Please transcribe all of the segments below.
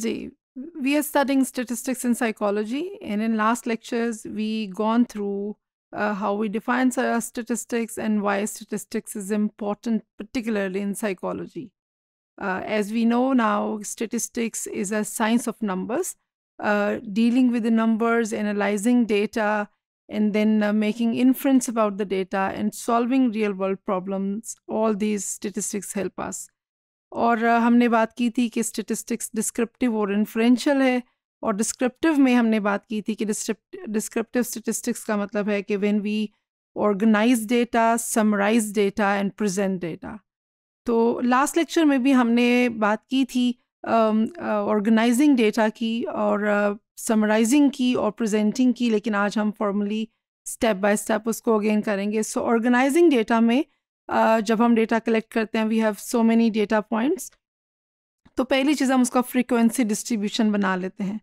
Ji we are studying statistics in psychology and in last lectures we gone through uh, how we define uh, statistics and why statistics is important particularly in psychology uh, as we know now statistics is a science of numbers dealing with the numbers analyzing data and then making inference about the data and solving real world problems all these statistics help us और हमने बात की थी कि statistics descriptive और influential है और descriptive में हमने बात की थी कि डिस्क्रिप्टिव स्टेटिस्टिक्स का मतलब है कि when we organize data summarize data and present data तो लास्ट लेक्चर में भी हमने बात की थी ऑर्गेनाइजिंग uh, डेटा uh, की और समराइजिंग uh, की और प्रेजेंटिंग की लेकिन आज हम फॉर्मली स्टेप बाय स्टेप उसको अगेन करेंगे सो ऑर्गेनाइजिंग डेटा में Uh, जब हम डेटा कलेक्ट करते हैं we have so many data points तो पहली चीज़ हम उसका फ्रीक्वेंसी डिस्ट्रीब्यूशन बना लेते हैं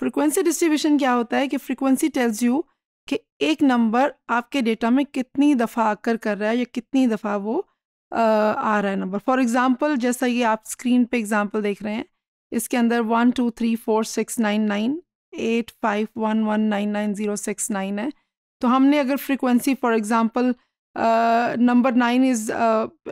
फ्रीक्वेंसी डिस्ट्रीब्यूशन क्या होता है कि फ्रीक्वेंसी टेल्स यू कि एक नंबर आपके डेटा में कितनी दफ़ा आकर कर रहा है या कितनी दफ़ा वो uh, आ, रहा है नंबर फॉर एग्ज़ाम्पल जैसा ये आप स्क्रीन पे एग्ज़ाम्पल देख रहे हैं इसके अंदर one two three four six nine nine eight five one one nine nine zero six nine है तो हमने अगर frequency for example number nine is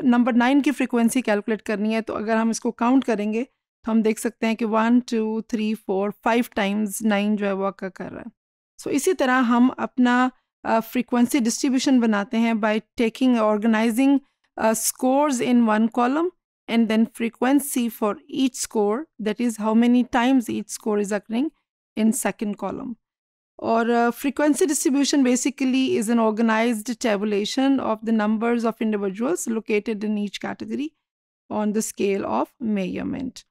number nine की फ्रिक्वेंसी कैलकुलेट करनी है तो अगर हम इसको काउंट करेंगे तो हम देख सकते हैं कि one two three four five times nine जो है वो अक्का कर रहा है सो so, इसी तरह हम अपना फ्रिक्वेंसी uh, डिस्ट्रीब्यूशन बनाते हैं by taking organizing scores in one column and then frequency for each score that is how many times each score is occurring in second column Or uh, frequency distribution basically is an organized tabulation of the numbers of individuals located in each category on the scale of measurement.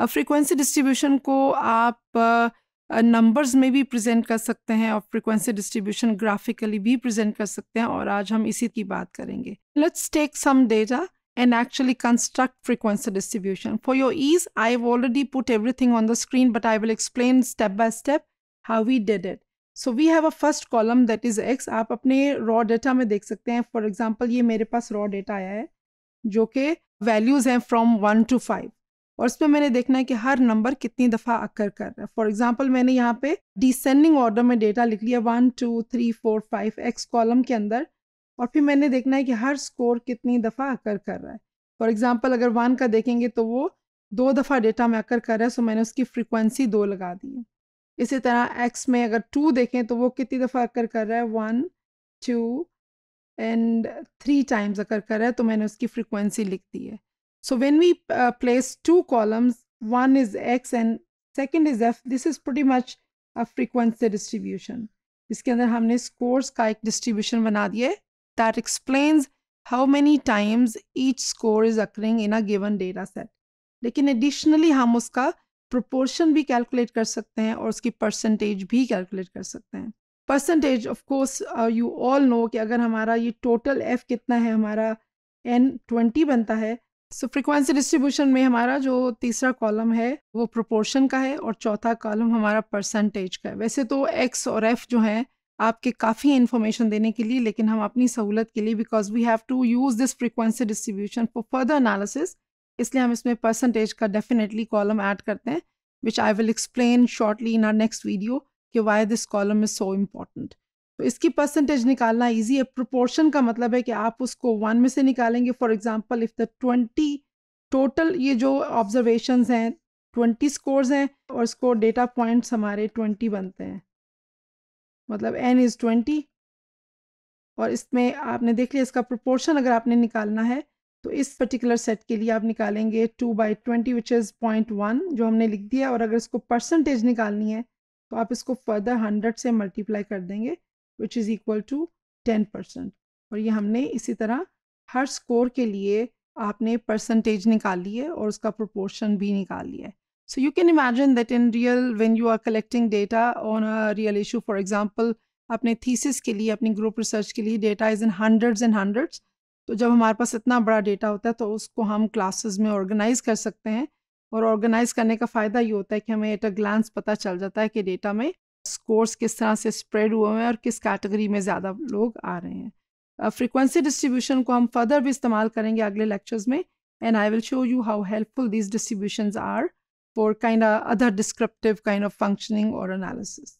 Frequency distribution को uh, uh, numbers numbers में present kar sakte hain, or frequency distribution graphically bhi present kar sakte hain. Aur aaj hum isi ki baat karenge. Let's take some data and actually construct frequency distribution. For your ease, I've already put everything on the screen, but I will explain step by step how we did it. So we have a first column that is X आप अपने raw data में देख सकते हैं for example ये मेरे पास raw data आया है जो कि वैल्यूज़ हैं फ्रॉम वन टू फाइव और इसमें मैंने देखना है कि हर नंबर कितनी दफ़ा अक्कर कर रहा है फॉर एग्जाम्पल मैंने यहाँ पे डिसेंडिंग ऑर्डर में डेटा लिख लिया one two three four five X column के अंदर और फिर मैंने देखना है कि हर स्कोर कितनी दफ़ा अक्कर कर रहा है फॉर एग्जाम्पल अगर वन का देखेंगे तो वो दो दफ़ा डेटा में अक्कर कर रहा है सो मैंने उसकी फ्रिक्वेंसी दो लगा दी है इसी तरह x में अगर टू देखें तो वो कितनी दफ़ा अकर कर रहा है one two and three times occur कर रहा है तो मैंने उसकी फ्रिक्वेंसी लिख दी है so when we place two columns one is x and second is F this is pretty much a frequency distribution इसके अंदर हमने स्कोर्स का एक डिस्ट्रीब्यूशन बना दिया है that explain how many times each score is occurring in a given data set लेकिन additionally हम उसका प्रोपोर्शन भी कैलकुलेट कर सकते हैं और उसकी परसेंटेज भी कैलकुलेट कर सकते हैं percentage of course you all know कि अगर हमारा ये टोटल एफ कितना है हमारा एन ट्वेंटी बनता है सो फ्रिक्वेंसी डिस्ट्रीब्यूशन में हमारा जो तीसरा कॉलम है वो प्रोपोर्शन का है और चौथा कॉलम हमारा परसेंटेज का है वैसे तो एक्स और एफ जो है आपके काफ़ी इन्फॉर्मेशन देने के लिए लेकिन हम अपनी सहूलत के लिए because we have to use this frequency distribution for further analysis इसलिए हम इसमें परसेंटेज का डेफिनेटली कॉलम ऐड करते हैं which I will explain shortly in our next video कि why this column is so important तो इसकी परसेंटेज निकालना ईजी है प्रोपोर्शन का मतलब है कि आप उसको वन में से निकालेंगे for example if the twenty total ये जो ऑब्जर्वेशन हैं ट्वेंटी स्कोर्स हैं और इसको डेटा पॉइंट्स हमारे ट्वेंटी बनते हैं मतलब एन इज़ ट्वेंटी और इसमें आपने देख लिया इसका प्रोपोर्शन अगर आपने निकालना है तो इस पर्टिकुलर सेट के लिए आप निकालेंगे two by twenty which is point one जो हमने लिख दिया और अगर इसको परसेंटेज निकालनी है तो आप इसको फर्दर हंड्रेड से मल्टीप्लाई कर देंगे which is equal to ten percent और ये हमने इसी तरह हर स्कोर के लिए आपने परसेंटेज निकाल ली है और उसका प्रोपोर्शन भी निकाल लिया है so you can imagine that in real when you are collecting data on a real issue for example अपने थीसिस के लिए अपनी ग्रुप रिसर्च के लिए data is in hundreds and hundreds तो जब हमारे पास इतना बड़ा डेटा होता है तो उसको हम क्लासेस में ऑर्गेनाइज कर सकते हैं और ऑर्गेनाइज करने का फ़ायदा ये होता है कि हमें एट अ ग्लांस पता चल जाता है कि डेटा में स्कोर्स किस तरह से स्प्रेड हुए हैं और किस कैटेगरी में ज़्यादा लोग आ रहे हैं फ्रिक्वेंसी डिस्ट्रीब्यूशन को हम फर्दर भी इस्तेमाल करेंगे अगले लेक्चर्स में and I will show you how helpful these distribution are for kind other descriptive kind of functioning और एनालिसिस